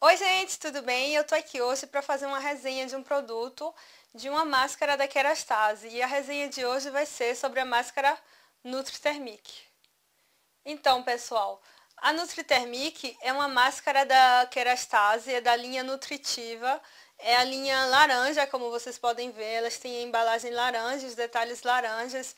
Oi gente, tudo bem? Eu tô aqui hoje para fazer uma resenha de um produto de uma máscara da Kerastase e a resenha de hoje vai ser sobre a máscara Nutritermic. Então pessoal, a Nutritermic é uma máscara da Kerastase, é da linha nutritiva, é a linha laranja, como vocês podem ver, elas têm a embalagem laranja, os detalhes laranjas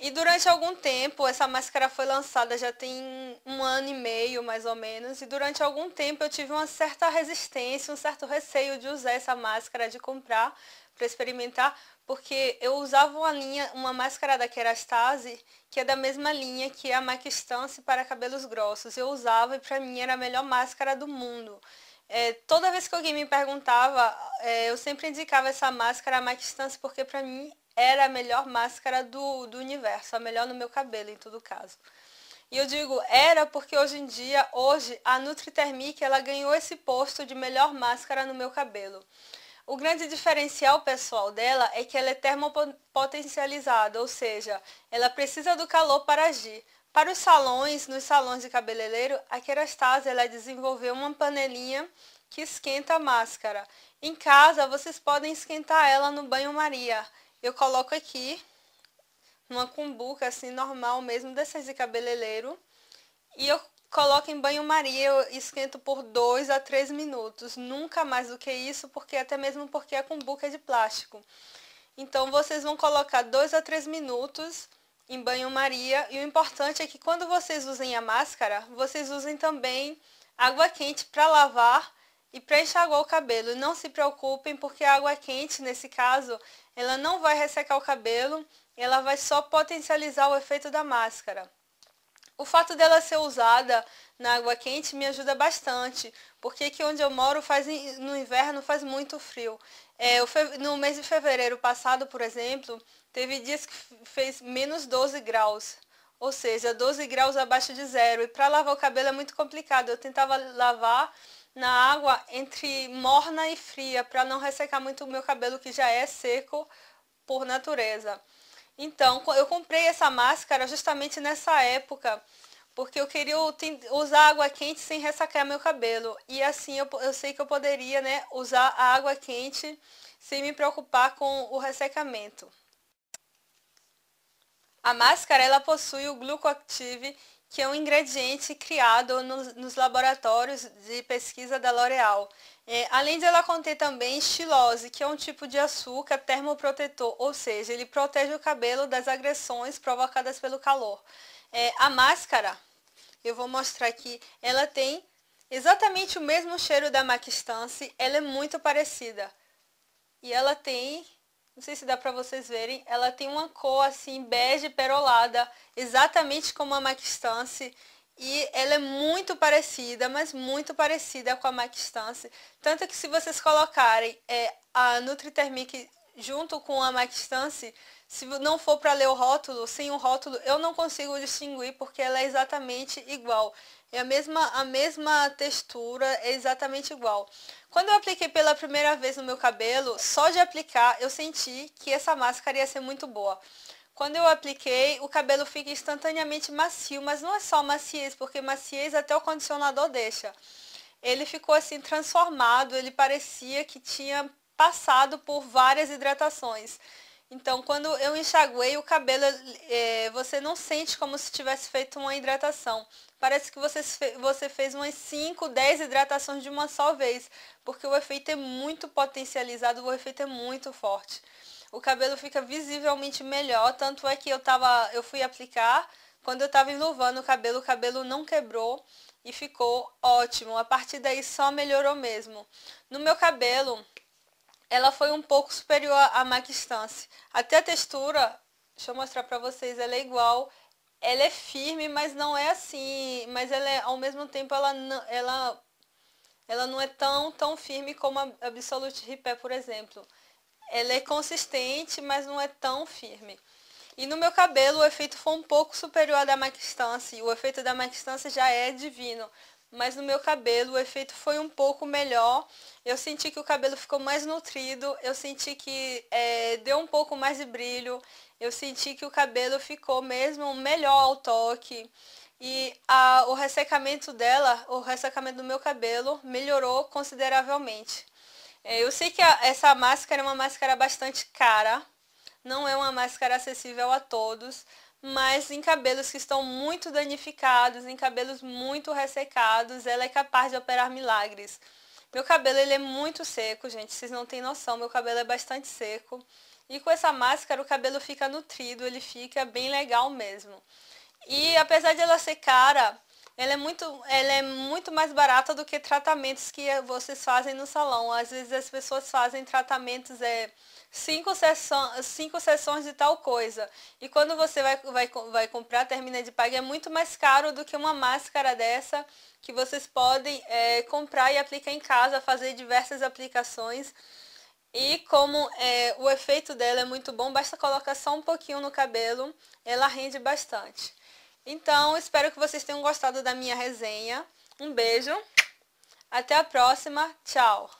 e durante algum tempo, essa máscara foi lançada já tem um ano e meio, mais ou menos, e durante algum tempo eu tive uma certa resistência, um certo receio de usar essa máscara, de comprar para experimentar, porque eu usava uma linha, uma máscara da Kerastase, que é da mesma linha que a Mac Stance para cabelos grossos. Eu usava e para mim era a melhor máscara do mundo. É, toda vez que alguém me perguntava, é, eu sempre indicava essa máscara a Stance, porque para mim era a melhor máscara do, do universo, a melhor no meu cabelo, em todo caso. E eu digo era porque hoje em dia, hoje, a Nutrithermic, ela ganhou esse posto de melhor máscara no meu cabelo. O grande diferencial pessoal dela é que ela é termopotencializada, ou seja, ela precisa do calor para agir. Para os salões, nos salões de cabeleireiro, a Kerastase ela desenvolveu uma panelinha que esquenta a máscara. Em casa, vocês podem esquentar ela no banho-maria. Eu coloco aqui numa cumbuca assim normal mesmo, dessas de cabeleireiro. E eu coloco em banho-maria, eu esquento por dois a três minutos, nunca mais do que isso, porque até mesmo porque a cumbuca é de plástico. Então vocês vão colocar dois a três minutos em banho-maria e o importante é que quando vocês usem a máscara, vocês usem também água quente para lavar e para enxaguar o cabelo, não se preocupem, porque a água é quente, nesse caso, ela não vai ressecar o cabelo, ela vai só potencializar o efeito da máscara. O fato dela ser usada na água quente me ajuda bastante, porque aqui onde eu moro faz, no inverno faz muito frio. É, no mês de fevereiro passado, por exemplo, teve dias que fez menos 12 graus, ou seja, 12 graus abaixo de zero. E para lavar o cabelo é muito complicado. Eu tentava lavar na água entre morna e fria para não ressecar muito o meu cabelo que já é seco por natureza. Então, eu comprei essa máscara justamente nessa época, porque eu queria usar água quente sem ressacar meu cabelo. E assim eu, eu sei que eu poderia né, usar a água quente sem me preocupar com o ressecamento. A máscara ela possui o Glucoactive, que é um ingrediente criado nos, nos laboratórios de pesquisa da L'Oréal. É, além de ela conter também estilose, que é um tipo de açúcar termoprotetor, ou seja, ele protege o cabelo das agressões provocadas pelo calor. É, a máscara, eu vou mostrar aqui, ela tem exatamente o mesmo cheiro da Mac Stance, ela é muito parecida. E ela tem não sei se dá para vocês verem, ela tem uma cor assim bege perolada, exatamente como a MAC Stance. E ela é muito parecida, mas muito parecida com a MAC Stance. Tanto que se vocês colocarem é, a Nutri Thermic junto com a Stance, se não for para ler o rótulo, sem o rótulo, eu não consigo distinguir porque ela é exatamente igual. É a mesma, a mesma textura, é exatamente igual. Quando eu apliquei pela primeira vez no meu cabelo, só de aplicar eu senti que essa máscara ia ser muito boa. Quando eu apliquei, o cabelo fica instantaneamente macio, mas não é só maciez, porque maciez até o condicionador deixa. Ele ficou assim transformado, ele parecia que tinha passado por várias hidratações. Então, quando eu enxaguei o cabelo, é, você não sente como se tivesse feito uma hidratação. Parece que você, você fez umas 5, 10 hidratações de uma só vez, porque o efeito é muito potencializado, o efeito é muito forte. O cabelo fica visivelmente melhor, tanto é que eu, tava, eu fui aplicar, quando eu estava enluvando o cabelo, o cabelo não quebrou e ficou ótimo. A partir daí só melhorou mesmo. No meu cabelo, ela foi um pouco superior à MAC Stance. Até a textura, deixa eu mostrar para vocês, ela é igual. Ela é firme, mas não é assim. Mas ela é, ao mesmo tempo, ela, ela, ela não é tão, tão firme como a Absolute Ripé, por exemplo. Ela é consistente, mas não é tão firme. E no meu cabelo o efeito foi um pouco superior à da MAC Stance. O efeito da MAC Stance já é divino mas no meu cabelo o efeito foi um pouco melhor. Eu senti que o cabelo ficou mais nutrido, eu senti que é, deu um pouco mais de brilho, eu senti que o cabelo ficou mesmo melhor ao toque. E a, o ressecamento dela, o ressecamento do meu cabelo, melhorou consideravelmente. É, eu sei que a, essa máscara é uma máscara bastante cara, não é uma máscara acessível a todos, mas em cabelos que estão muito danificados, em cabelos muito ressecados, ela é capaz de operar milagres. Meu cabelo ele é muito seco, gente, vocês não têm noção, meu cabelo é bastante seco. E com essa máscara o cabelo fica nutrido, ele fica bem legal mesmo. E apesar de ela ser cara, ela é muito, ela é muito mais barata do que tratamentos que eh, vocês fazem no salão. Às vezes as pessoas fazem tratamentos é, cinco, sessão, cinco sessões de tal coisa. E quando você vai, vai, vai comprar, termina de pagar, é muito mais caro do que uma máscara dessa que vocês podem é, comprar e aplicar em casa, fazer diversas aplicações. E como é, o efeito dela é muito bom, basta colocar só um pouquinho no cabelo, ela rende bastante. Então, espero que vocês tenham gostado da minha resenha. Um beijo, até a próxima, tchau!